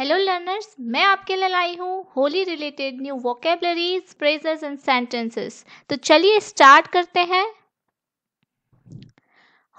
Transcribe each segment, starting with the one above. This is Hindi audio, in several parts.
हेलो लर्नर्स मैं आपके लिए लाई हूँ Holi related new vocabularies phrases and sentences तो चलिए स्टार्ट करते हैं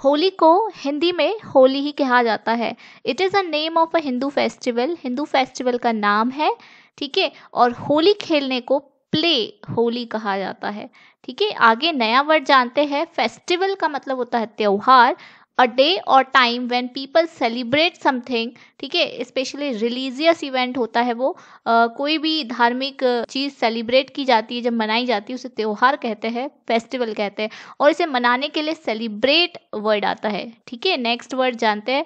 होली को हिंदी में होली ही कहा जाता है it is a name of a Hindu festival Hindu festival का नाम है ठीक है और होली खेलने को प्ले होली कहा जाता है ठीक है आगे नया वर्ड जानते हैं फेस्टिवल का मतलब होता है त्यौहार अ डे और time when people celebrate something ठीक है स्पेशली रिलीजियस इवेंट होता है वो आ, कोई भी धार्मिक चीज़ सेलिब्रेट की जाती है जब मनाई जाती है उसे त्यौहार कहते हैं फेस्टिवल कहते हैं और इसे मनाने के लिए सेलिब्रेट वर्ड आता है ठीक है नेक्स्ट वर्ड जानते हैं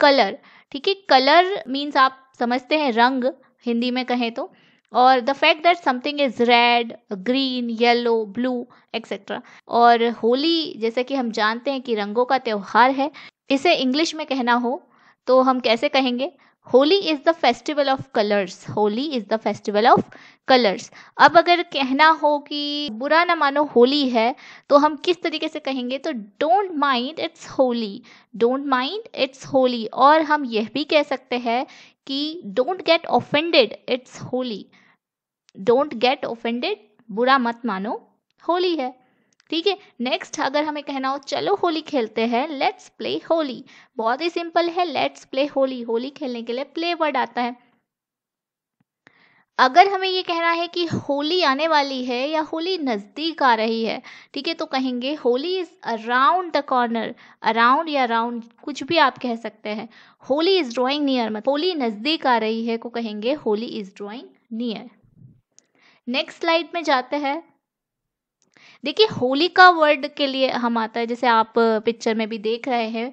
कलर ठीक है कलर मीन्स आप समझते हैं रंग हिंदी में कहें तो और the fact that something is red green yellow blue etcetera और होली जैसे कि हम जानते हैं कि रंगों का त्यौहार है इसे इंग्लिश में कहना हो तो हम कैसे कहेंगे Holi is the festival of colours Holi is the festival of colours अब अगर कहना हो कि बुरा ना मानो होली है तो हम किस तरीके से कहेंगे तो don't mind it's Holi don't mind it's Holi और हम यह भी कह सकते हैं कि don't get offended it's Holi don't get offended बुरा मत मानो होली है ठीक है नेक्स्ट अगर हमें कहना हो चलो होली खेलते हैं लेट्स प्ले होली बहुत ही सिंपल है लेट्स प्ले होली होली खेलने के लिए प्ले वर्ड आता है अगर हमें ये कहना है कि होली आने वाली है या होली नज़दीक आ रही है ठीक है तो कहेंगे Holi is around the corner around या अराउंड कुछ भी आप कह सकते हैं होली इज़ ड्राइंग नियर मतलब होली नज़दीक आ रही है को कहेंगे Holi is drawing near next slide में जाते हैं देखिए होलिका वर्ड के लिए हम आता है जैसे आप पिक्चर में भी देख रहे हैं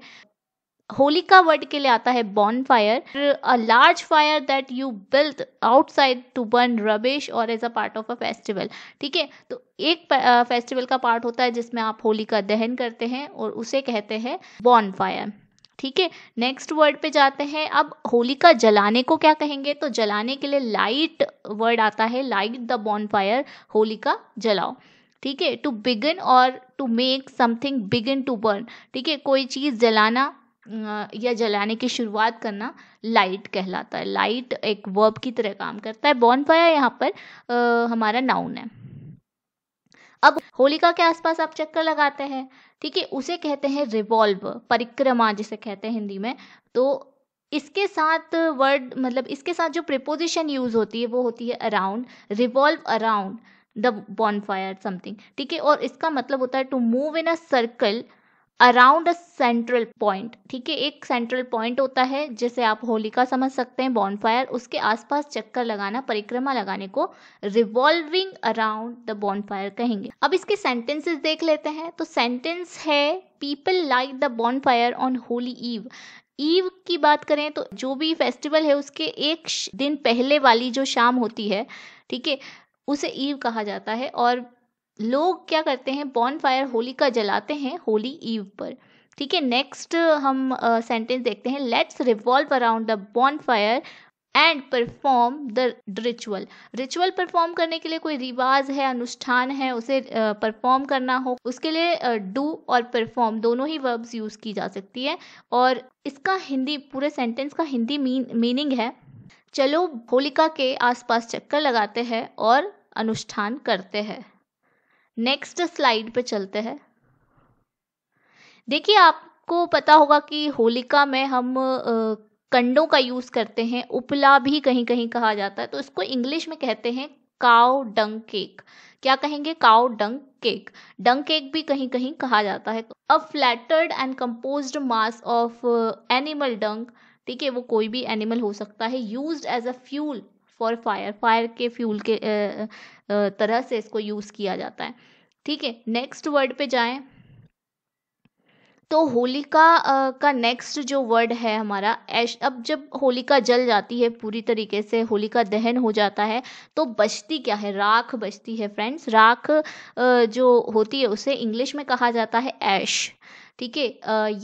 होलिका वर्ड के लिए आता है bonfire a large fire that you build outside to burn rubbish और as a part of a festival ठीक है तो एक फेस्टिवल का पार्ट होता है जिसमें आप होलिका दहन करते हैं और उसे कहते हैं बॉन फायर ठीक है नेक्स्ट वर्ड पे जाते हैं अब होलिका जलाने को क्या कहेंगे तो जलाने के लिए लाइट वर्ड आता है light the bonfire Holika जलाओ ठीक है टू बिगन और to make something begin to burn ठीक है कोई चीज़ जलाना या जलाने की शुरुआत करना लाइट कहलाता है लाइट एक वर्ब की तरह काम करता है बॉन फायर यहाँ पर आ, हमारा नाउन है अब होलिका के आसपास आप चक्कर लगाते हैं ठीक है उसे कहते हैं रिवॉल्व परिक्रमा जिसे कहते हैं हिंदी में तो इसके साथ वर्ड मतलब इसके साथ जो प्रिपोजिशन यूज होती है वो होती है around revolve around the bonfire something ठीक है और इसका मतलब होता है to move in a circle around a central point ठीक है एक सेंट्रल पॉइंट होता है जिसे आप होलिका समझ सकते हैं बॉनफायर उसके आसपास चक्कर लगाना परिक्रमा लगाने को रिवॉल्विंग अराउंड द बॉनफायर कहेंगे अब इसके सेंटेंसेस देख लेते हैं तो सेंटेंस है people like the bonfire on Holi eve eve की बात करें तो जो भी फेस्टिवल है उसके एक दिन पहले वाली जो शाम होती है ठीक है उसे ईव कहा जाता है और लोग क्या करते हैं बॉन फायर होलिका जलाते हैं होली ईव पर ठीक है नेक्स्ट हम सेंटेंस uh, देखते हैं let's revolve around the bonfire and perform the ritual ritual perform करने के लिए कोई रिवाज है अनुष्ठान है उसे परफॉर्म uh, करना हो उसके लिए डू uh, और परफॉर्म दोनों ही वर्ब्स यूज की जा सकती है और इसका हिंदी पूरे सेंटेंस का हिंदी मीनिंग है चलो होलिका के आसपास चक्कर लगाते हैं और अनुष्ठान करते हैं नेक्स्ट स्लाइड पे चलते हैं देखिए आपको पता होगा कि होलिका में हम कंडों का यूज करते हैं उपला भी कहीं कहीं कहा जाता है तो इसको इंग्लिश में कहते हैं काव डंक केक क्या कहेंगे काव डंक केक डंक केक भी कहीं कहीं कहा जाता है तो a flattened and compressed mass of animal dung ठीक है वो कोई भी एनिमल हो सकता है use as a fuel for fire fire के फ्यूल के तरह से इसको यूज़ किया जाता है ठीक है नेक्स्ट वर्ड पे जाएं तो होलिका का नेक्स्ट जो वर्ड है हमारा ऐश अब जब होलिका जल जाती है पूरी तरीके से होलिका दहन हो जाता है तो बचती क्या है राख बचती है फ्रेंड्स राख जो होती है उसे इंग्लिश में कहा जाता है ऐश ठीक है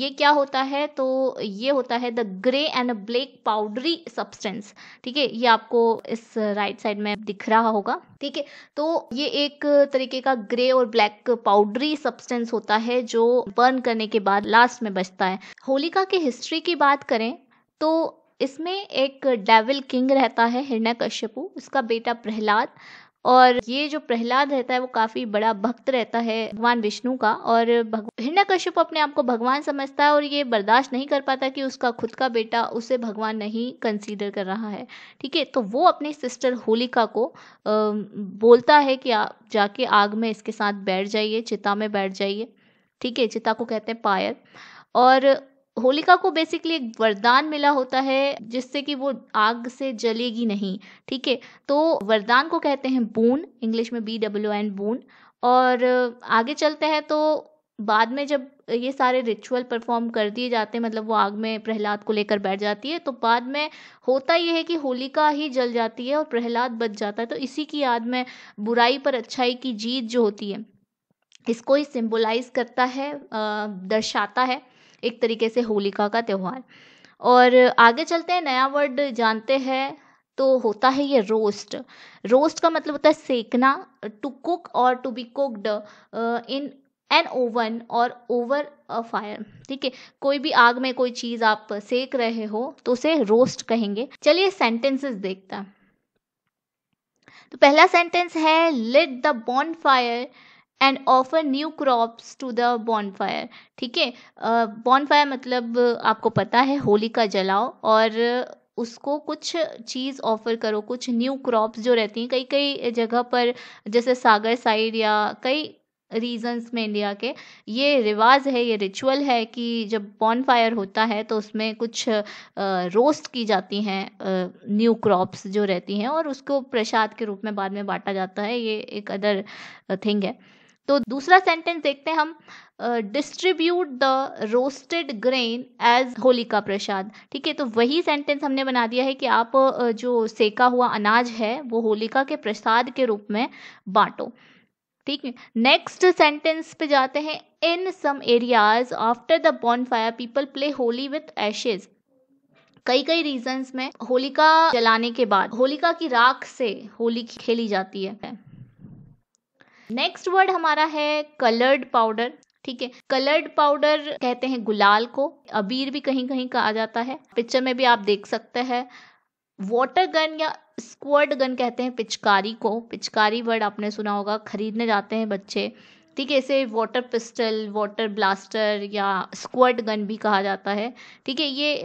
ये क्या होता है तो ये होता है the grey and black powdery substance ठीक है ये आपको इस राइट साइड में दिख रहा होगा ठीक है तो ये एक तरीके का ग्रे और ब्लैक पाउडरी सब्सटेंस होता है जो बर्न करने के बाद लास्ट में बचता है होलिका के हिस्ट्री की बात करें तो इसमें एक डेविल किंग रहता है हिरण्यकश्यपु कश्यपु उसका बेटा प्रहलाद और ये जो प्रहलाद रहता है वो काफी बड़ा भक्त रहता है भगवान विष्णु का और कश्यप अपने आप को भगवान समझता है और ये बर्दाश्त नहीं कर पाता कि उसका खुद का बेटा उसे भगवान नहीं कंसीडर कर रहा है ठीक है तो वो अपनी सिस्टर होलिका को आ, बोलता है कि आप जाके आग में इसके साथ बैठ जाइए चिता में बैठ जाइए ठीक है चिता को कहते हैं पायर और होलिका को बेसिकली एक वरदान मिला होता है जिससे कि वो आग से जलेगी नहीं ठीक है तो वरदान को कहते हैं बून इंग्लिश में बी डब्ल्यू एन बून और आगे चलते हैं तो बाद में जब ये सारे रिचुअल परफॉर्म कर दिए जाते हैं मतलब वो आग में प्रहलाद को लेकर बैठ जाती है तो बाद में होता यह है कि होलिका ही जल जाती है और प्रहलाद बच जाता है तो इसी की याद में बुराई पर अच्छाई की जीत जो होती है इसको ही सिंबलाइज करता है दर्शाता है एक तरीके से होलिका का त्यौहार और आगे चलते हैं नया वर्ड जानते हैं तो होता है ये रोस्ट रोस्ट का मतलब होता है सेकना टू कुक और to be cooked in an oven और ओवर अ फायर ठीक है कोई भी आग में कोई चीज आप सेक रहे हो तो उसे रोस्ट कहेंगे चलिए सेंटेंसेस देखता तो पहला सेंटेंस है light the bonfire and offer new crops to the bonfire ठीक है बॉनफायर मतलब आपको पता है होली का जलाओ और उसको कुछ चीज़ ऑफर करो कुछ न्यू क्रॉप्स जो रहती हैं कई कई जगह पर जैसे सागर साइड या कई रीजंस में इंडिया के ये रिवाज है ये रिचुअल है कि जब बॉन फायर होता है तो उसमें कुछ रोस्ट की जाती हैं न्यू क्रॉप्स जो रहती हैं और उसको प्रसाद के रूप में बाद में बांटा जाता है ये एक अदर थिंग है तो दूसरा सेंटेंस देखते हैं हम distribute the roasted grain as Holi का प्रसाद ठीक है तो वही सेंटेंस हमने बना दिया है कि आप जो सेका हुआ अनाज है वो होलिका के प्रसाद के रूप में बांटो ठीक है नेक्स्ट सेंटेंस पे जाते हैं in some areas after the bonfire people play Holi with ashes कई कई रीजंस में होलिका जलाने के बाद होलिका की राख से होली खेली जाती है नेक्स्ट वर्ड हमारा है कलर्ड पाउडर ठीक है कलर्ड पाउडर कहते हैं गुलाल को अबीर भी कहीं कहीं कहा जाता है पिक्चर में भी आप देख सकते हैं वाटर गन या स्क्वाड गन कहते हैं पिचकारी को पिचकारी वर्ड आपने सुना होगा खरीदने जाते हैं बच्चे ठीक है इसे वाटर पिस्टल वाटर ब्लास्टर या स्क्वाड गन भी कहा जाता है ठीक है ये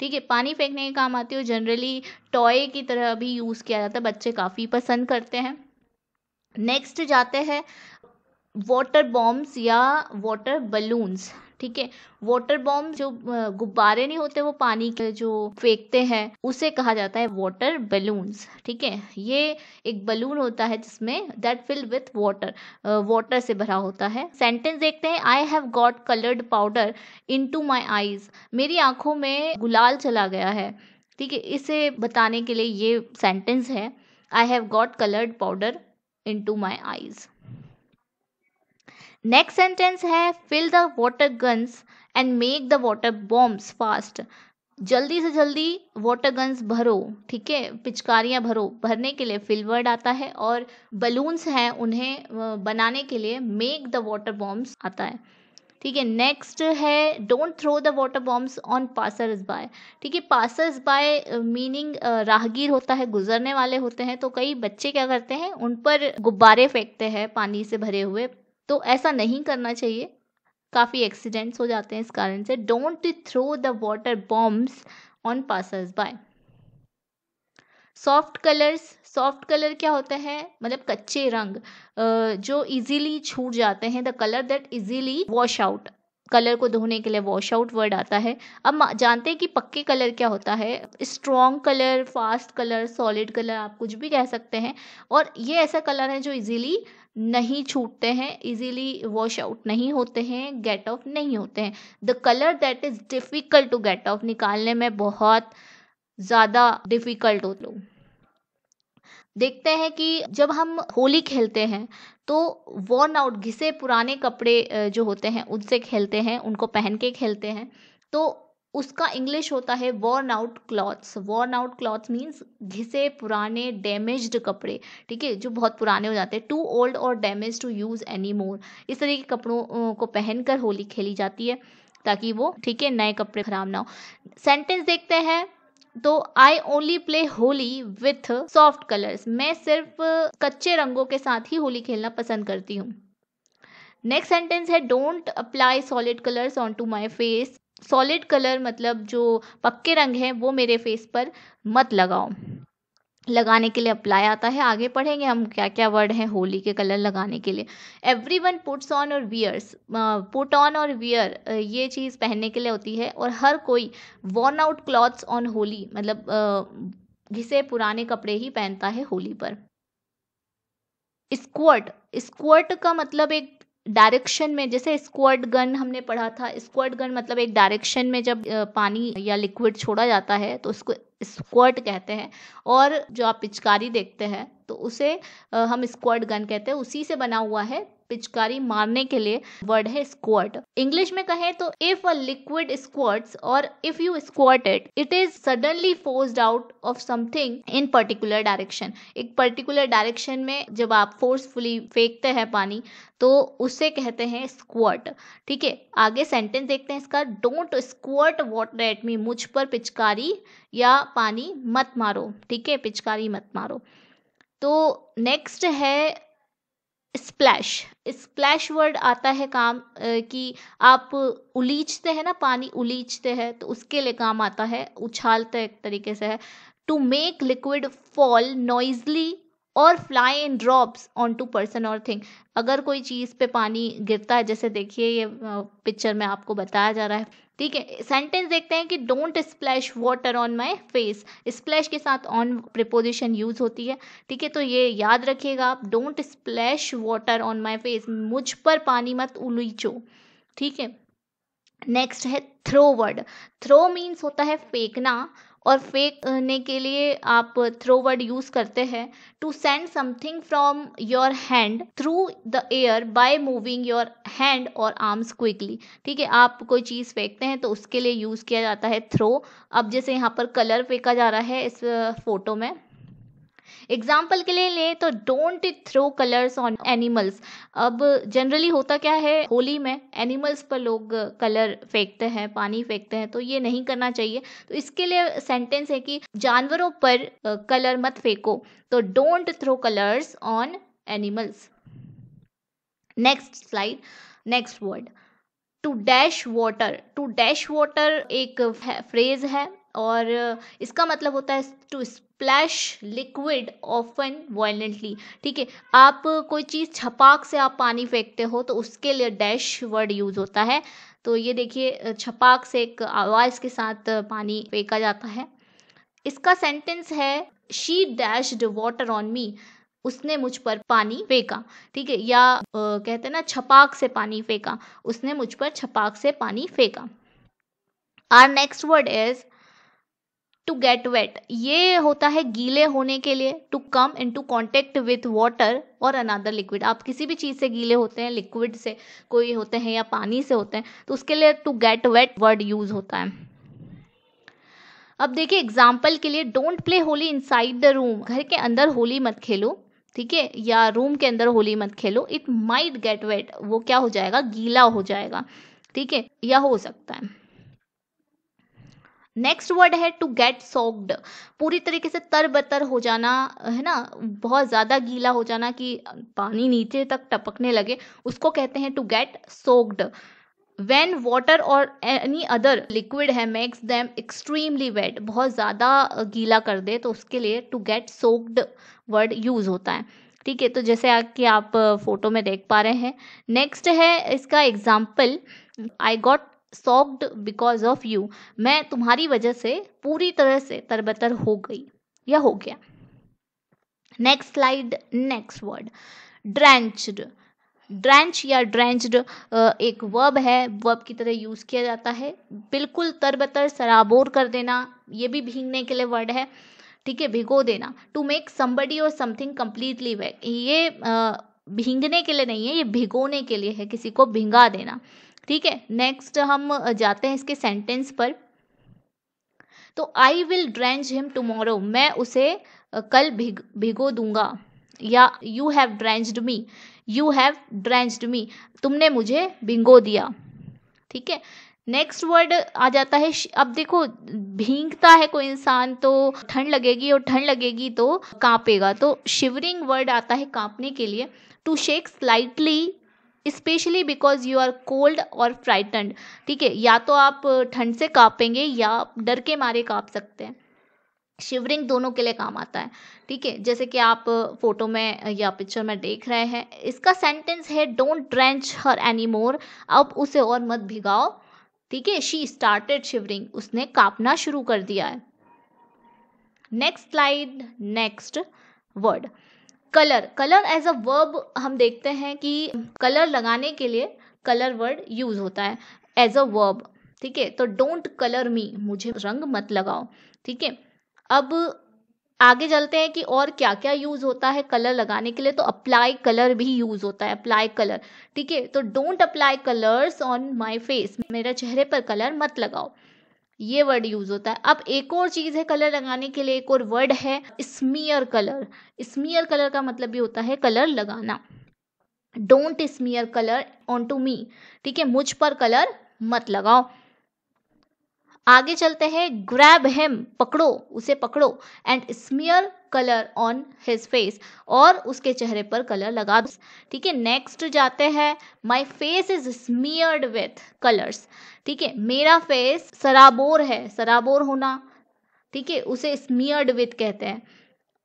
ठीक है पानी फेंकने के काम आती है जनरली टॉय की तरह भी यूज़ किया जाता है बच्चे काफ़ी पसंद करते हैं नेक्स्ट जाते हैं वाटर बॉम्ब्स या वाटर बलून्स ठीक है वाटर बॉम्ब जो गुब्बारे नहीं होते वो पानी के जो फेंकते हैं उसे कहा जाता है वाटर बलून्स ठीक है ये एक बलून होता है जिसमें that fill with water water से भरा होता है सेंटेंस देखते हैं I have got coloured powder into my eyes मेरी आंखों में गुलाल चला गया है ठीक है इसे बताने के लिए ये सेंटेंस है I have got coloured powder into my eyes next sentence है fill the water guns and make the water bombs fast जल्दी से जल्दी वाटर गन्स भरो ठीक है पिचकारियां भरो भरने के लिए फिलवर्ड आता है और बलून्स हैं उन्हें बनाने के लिए मेक द वाटर बॉम्ब्स आता है ठीक है नेक्स्ट है don't throw the water bombs on passers by ठीक है पासर्स बाय मीनिंग राहगीर होता है गुजरने वाले होते हैं तो कई बच्चे क्या करते हैं उन पर गुब्बारे फेंकते हैं पानी से भरे हुए तो ऐसा नहीं करना चाहिए काफ़ी एक्सीडेंट्स हो जाते हैं इस कारण से don't throw the water bombs on passers by soft colours soft colour क्या होता है मतलब कच्चे रंग जो इजीली छूट जाते हैं the colour that easily wash out colour को धोने के लिए वॉश आउट वर्ड आता है अब जानते हैं कि पक्के कलर क्या होता है strong colour fast colour solid colour आप कुछ भी कह सकते हैं और ये ऐसा कलर है जो इजीली नहीं छूटते हैं इजीली वॉश आउट नहीं होते हैं गेट ऑफ नहीं होते हैं the colour that is difficult to get off निकालने में बहुत ज़्यादा डिफ़िकल्ट हो लोग देखते हैं कि जब हम होली खेलते हैं तो वॉर्न आउट घिसे पुराने कपड़े जो होते हैं उनसे खेलते हैं उनको पहन के खेलते हैं तो उसका इंग्लिश होता है worn out clothes worn out clothes means घिसे पुराने डैमेज्ड कपड़े ठीक है जो बहुत पुराने हो जाते हैं टू ओल्ड और damage to use any more इस तरह के कपड़ों को पहनकर होली खेली जाती है ताकि वो ठीक है नए कपड़े खराब ना हो सेंटेंस देखते हैं तो I only play Holi with soft colours मैं सिर्फ कच्चे रंगों के साथ ही होली खेलना पसंद करती हूँ नेक्स्ट सेंटेंस है don't apply solid colours onto my face solid colour मतलब जो पक्के रंग हैं वो मेरे फेस पर मत लगाओ लगाने के लिए अप्लाई आता है आगे पढ़ेंगे हम क्या क्या वर्ड हैं होली के कलर लगाने के लिए एवरी वन पुट्स ऑन और वियर्स पुट ऑन और वियर ये चीज़ पहनने के लिए होती है और हर कोई worn out clothes on Holi मतलब घिसे पुराने कपड़े ही पहनता है होली पर स्क्वर्ट स्क्वर्ट का मतलब एक डायरेक्शन में जैसे स्क्वाड गन हमने पढ़ा था स्क्वाड गन मतलब एक डायरेक्शन में जब पानी या लिक्विड छोड़ा जाता है तो उसको स्क्वर्ट कहते हैं और जो आप पिचकारी देखते हैं तो उसे हम स्क्वाड गन कहते हैं उसी से बना हुआ है पिचकारी मारने के लिए वर्ड है स्क्वाट इंग्लिश में कहें तो इफ अ लिक्विड स्क्वाट्स और if you squirt it it is suddenly forced out of something in particular direction एक पर्टिकुलर डायरेक्शन में जब आप फोर्सफुली फेंकते हैं पानी तो उसे कहते हैं स्क्वाट ठीक है आगे सेंटेंस देखते हैं इसका don't squirt water at me मुझ पर पिचकारी या पानी मत मारो ठीक है पिचकारी मत मारो तो नेक्स्ट है स्प्लैश स्प्लैश वर्ड आता है काम कि आप उलीचते हैं ना पानी उलीचते हैं तो उसके लिए काम आता है उछालते एक तरीके से है to make liquid fall noisily और fly in drops onto person और थिंग अगर कोई चीज़ पे पानी गिरता है जैसे देखिए ये पिक्चर में आपको बताया जा रहा है ठीक है सेंटेंस देखते हैं कि don't splash water on my face splash के साथ ऑन प्रिपोजिशन यूज होती है ठीक है तो ये याद रखिएगा आप don't splash water on my face मुझ पर पानी मत उलीचो ठीक है नेक्स्ट है थ्रो वर्ड थ्रो मीन्स होता है फेंकना और फेंकने के लिए आप थ्रो वर्ड यूज करते हैं to send something from your hand through the air by moving your hand और आर्म्स क्विकली ठीक है आप कोई चीज़ फेंकते हैं तो उसके लिए यूज किया जाता है थ्रो अब जैसे यहाँ पर कलर फेंका जा रहा है इस फोटो में एग्जाम्पल के लिए लें तो don't throw colours on animals अब जनरली होता क्या है होली में एनिमल्स पर लोग कलर फेंकते हैं पानी फेंकते हैं तो ये नहीं करना चाहिए तो इसके लिए सेंटेंस है कि जानवरों पर कलर मत फेंको तो don't throw colours on animals next slide next word to dash water to dash water एक फ्रेज है और इसका मतलब होता है to splash liquid often violently ठीक है आप कोई चीज़ छपाक से आप पानी फेंकते हो तो उसके लिए डैश वर्ड यूज़ होता है तो ये देखिए छपाक से एक आवाज़ के साथ पानी फेंका जाता है इसका सेंटेंस है she dashed water on me उसने मुझ पर पानी फेंका ठीक है या आ, कहते हैं ना छपाक से पानी फेंका उसने मुझ पर छपाक से पानी फेंका our next word is to get wet ये होता है गीले होने के लिए to come into contact with water और अनादर लिक्विड आप किसी भी चीज़ से गीले होते हैं लिक्विड से कोई होते हैं या पानी से होते हैं तो उसके लिए to get wet word use होता है अब देखिए एग्जाम्पल के लिए don't play Holi inside the room घर के अंदर होली मत खेलो ठीक है या रूम के अंदर होली मत खेलो इट माइट गेट वेट वो क्या हो जाएगा गीला हो जाएगा ठीक है या हो सकता है नेक्स्ट वर्ड है टू गेट सोक्ड पूरी तरीके से तर बतर हो जाना है ना बहुत ज़्यादा गीला हो जाना कि पानी नीचे तक टपकने लगे उसको कहते हैं to get soaked when water और एनी अदर लिक्विड है मेक्स दैम एक्सट्रीमली वेट बहुत ज़्यादा गीला कर दे तो उसके लिए to get soaked word use होता है ठीक है तो जैसे कि आप फोटो में देख पा रहे हैं नेक्स्ट है इसका example I got soaked because of you मैं तुम्हारी वजह से पूरी तरह से तरबतर हो गई या हो गया next slide next word drenched drench या ड्रेंच्ड एक वर्ब है वर्ब की तरह यूज़ किया जाता है बिल्कुल तरबतर सराबोर कर देना ये भी भींगने के लिए वर्ड है ठीक है भिगो देना टू मेक समबडी और समथिंग कम्प्लीटली वे ये भींगने के लिए नहीं है ये भिगोने के लिए है किसी को भिंगा देना ठीक है नेक्स्ट हम जाते हैं इसके सेंटेंस पर तो I will drench him tomorrow मैं उसे कल भिग भिगो दूंगा या you have drenched me you have drenched me तुमने मुझे भिंगो दिया ठीक है नेक्स्ट वर्ड आ जाता है अब देखो भींगता है कोई इंसान तो ठंड लगेगी और ठंड लगेगी तो कांपेगा तो शिवरिंग वर्ड आता है कांपने के लिए to shake slightly specially because you are cold और फ्राइटनड ठीक है या तो आप ठंड से काँपेंगे या डर के मारे काँप सकते हैं शिवरिंग दोनों के लिए काम आता है ठीक है जैसे कि आप फोटो में या पिक्चर में देख रहे हैं इसका सेंटेंस है don't drench her any more अब उसे और मत भिगाओ ठीक है शी स्टार्टेड शिवरिंग उसने कांपना शुरू कर दिया है next slide next word colour colour as a verb हम देखते हैं कि कलर लगाने के लिए कलर वर्ड यूज होता है एज अ वर्ब ठीक है तो डोंट कलर मी मुझे रंग मत लगाओ ठीक है अब आगे चलते हैं कि और क्या क्या यूज होता है कलर लगाने के लिए तो अप्लाई कलर भी यूज होता है अप्लाई कलर ठीक है तो don't apply colours on my face मेरे चेहरे पर कलर मत लगाओ ये वर्ड यूज होता है अब एक और चीज है कलर लगाने के लिए एक और वर्ड है स्मीयर कलर स्मीयर कलर का मतलब भी होता है कलर लगाना don't smear colour on to me ठीक है मुझ पर कलर मत लगाओ आगे चलते हैं ग्रैब हेम पकड़ो उसे पकड़ो and smear colour on his face और उसके चेहरे पर कलर लगा ठीक है नेक्स्ट जाते हैं my face is smeared with colours ठीक है मेरा फेस सराबोर है सराबोर होना ठीक है उसे स्मियर्ड विथ कहते हैं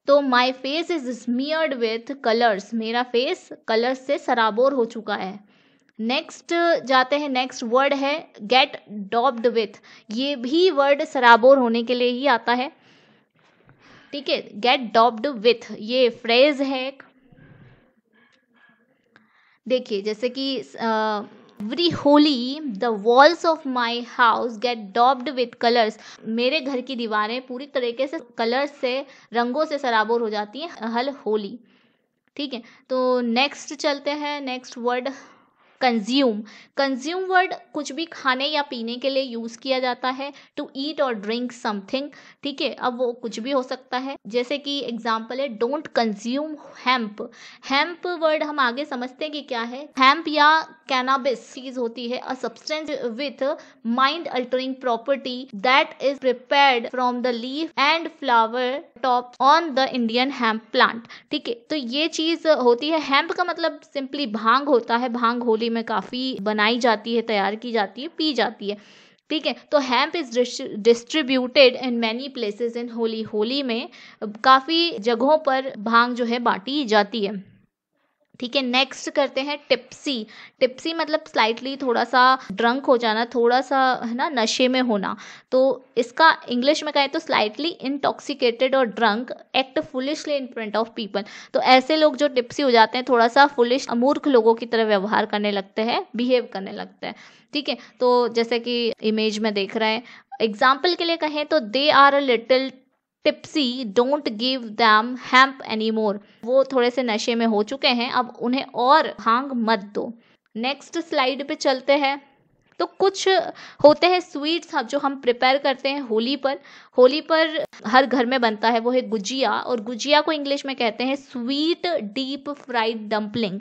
तो my face is smeared with colours मेरा फेस कलर्स से सराबोर हो चुका है नेक्स्ट uh, जाते हैं नेक्स्ट वर्ड है गेट डॉब्ड विथ ये भी वर्ड सराबोर होने के लिए ही आता है ठीक है गेट डॉब्ड विथ ये फ्रेज है एक देखिए जैसे कि every Holi the walls of my house get daubed with colours मेरे घर की दीवारें पूरी तरीके से कलर्स से रंगों से सराबोर हो जाती हैं हल होली ठीक है तो नेक्स्ट चलते हैं next word consume consume word कुछ भी खाने या पीने के लिए यूज़ किया जाता है टू ईट और ड्रिंक समथिंग ठीक है अब वो कुछ भी हो सकता है जैसे कि एग्जाम्पल है don't consume hemp hemp word हम आगे समझते हैं कि क्या है हैम्प या कैनाबिस चीज होती है a substance with mind altering property that is prepared from the leaf and flower top on the Indian hemp plant ठीक है तो ये चीज होती है हैम्प का मतलब सिंपली भांग होता है भांग होली में काफ़ी बनाई जाती है तैयार की जाती है पी जाती है ठीक है तो hemp is distributed in many places in Holi Holi में काफ़ी जगहों पर भांग जो है बांटी जाती है ठीक है नेक्स्ट करते हैं टिप्सी टिप्सी मतलब स्लाइटली थोड़ा सा ड्रंक हो जाना थोड़ा सा है ना नशे में होना तो इसका इंग्लिश में कहें तो स्लाइटली इंटॉक्सिकेटेड और drunk act foolishly in front of people तो ऐसे लोग जो टिप्सी हो जाते हैं थोड़ा सा फुलिश अमूर्ख लोगों की तरह व्यवहार करने लगते हैं बिहेव करने लगते हैं ठीक है तो जैसे कि इमेज में देख रहे हैं एग्जाम्पल के लिए कहें तो they are a little tipsy don't give them hemp any more वो थोड़े से नशे में हो चुके हैं अब उन्हें और भांग मत दो नेक्स्ट स्लाइड पे चलते हैं तो कुछ होते हैं स्वीट्स जो हम प्रिपेयर करते हैं होली पर होली पर हर घर में बनता है वो है गुजिया और गुजिया को इंग्लिश में कहते हैं sweet deep fried dumpling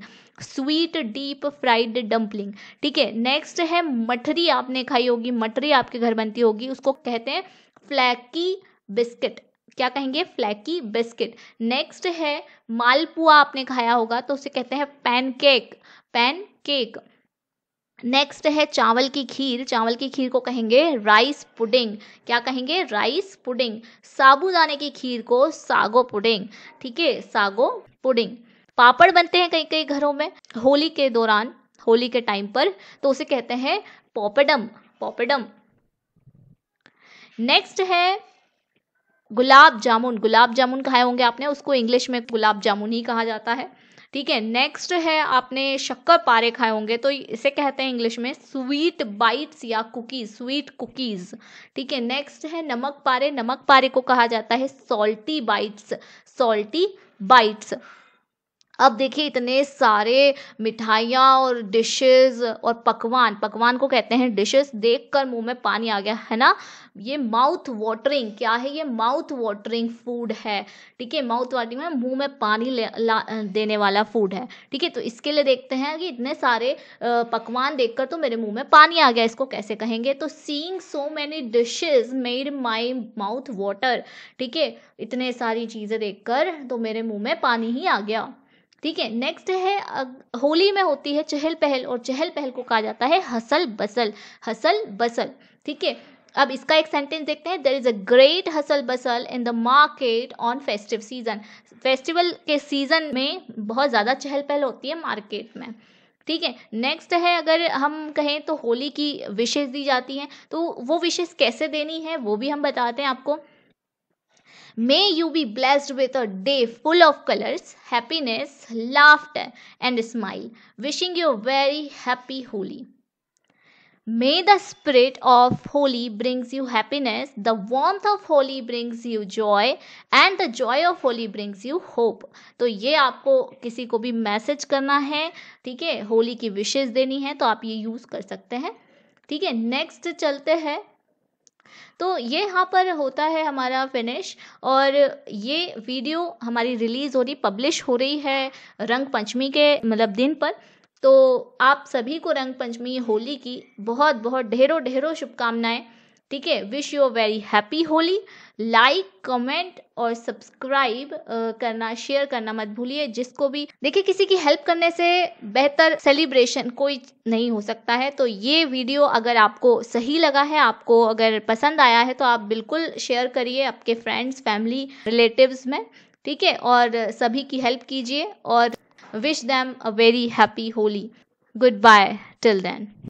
sweet deep fried dumpling ठीक है नेक्स्ट है मठरी आपने खाई होगी मठरी आपके घर बनती होगी उसको कहते हैं फ्लैकी बिस्किट क्या कहेंगे फ्लैकी बिस्किट नेक्स्ट है मालपुआ आपने खाया होगा तो उसे कहते हैं पैनकेक पैनकेक नेक्स्ट है चावल की खीर चावल की खीर को कहेंगे राइस पुडिंग क्या कहेंगे राइस पुडिंग साबूदाने की खीर को सागो पुडिंग ठीक है सागो पुडिंग पापड़ बनते हैं कई कई घरों में होली के दौरान होली के टाइम पर तो उसे कहते हैं पॉपेडम पॉपेडम नेक्स्ट है गुलाब जामुन गुलाब जामुन खाए होंगे आपने उसको इंग्लिश में गुलाब जामुन ही कहा जाता है ठीक है नेक्स्ट है आपने शक्कर पारे खाए होंगे तो इसे कहते हैं इंग्लिश में स्वीट बाइट्स या कुकीज स्वीट कुकीज ठीक है नेक्स्ट है नमक पारे नमक पारे को कहा जाता है सॉल्टी बाइट्स सॉल्टी बाइट्स अब देखिए इतने सारे मिठाइयाँ और डिशेस और पकवान पकवान को कहते हैं डिशेस देखकर मुंह में पानी आ गया है ना ये माउथ वाटरिंग क्या है ये माउथ वाटरिंग फूड है ठीक है माउथ वाटरिंग में मुंह में पानी ले, ला, देने वाला फूड है ठीक है तो इसके लिए देखते हैं कि इतने सारे पकवान देखकर तो मेरे मुंह में पानी आ गया इसको कैसे कहेंगे तो seeing so many dishes made my mouth water ठीक है इतने सारी चीज़ें देखकर तो मेरे मुँह में पानी ही आ गया ठीक है नेक्स्ट है होली में होती है चहल पहल और चहल पहल को कहा जाता है हसल बसल हसल बसल ठीक है अब इसका एक सेंटेंस देखते हैं there is a great hustle bustle in the market on festive season festival के सीजन में बहुत ज़्यादा चहल पहल होती है मार्केट में ठीक है नेक्स्ट है अगर हम कहें तो होली की विशेष दी जाती हैं तो वो विशेष कैसे देनी है वो भी हम बताते हैं आपको may you be blessed with a day full of colours happiness लाफ्ट and smile wishing you very happy Holi may the spirit of Holi brings you happiness the warmth of Holi brings you joy and the joy of Holi brings you hope तो ये आपको किसी को भी मैसेज करना है ठीक है होली की विशेज देनी है तो आप ये यूज कर सकते हैं ठीक है नेक्स्ट चलते हैं तो ये यहाँ पर होता है हमारा फिनिश और ये वीडियो हमारी रिलीज़ हो रही पब्लिश हो रही है रंग पंचमी के मतलब दिन पर तो आप सभी को रंग पंचमी होली की बहुत बहुत ढेरों ढेरों शुभकामनाएं ठीक है wish you very happy Holi like comment और सब्सक्राइब uh, करना शेयर करना मत भूलिए जिसको भी देखिए किसी की हेल्प करने से बेहतर सेलिब्रेशन कोई नहीं हो सकता है तो ये वीडियो अगर आपको सही लगा है आपको अगर पसंद आया है तो आप बिल्कुल शेयर करिए आपके फ्रेंड्स फैमिली रिलेटिव्स में ठीक है और सभी की हेल्प कीजिए और wish them a very happy Holi goodbye till then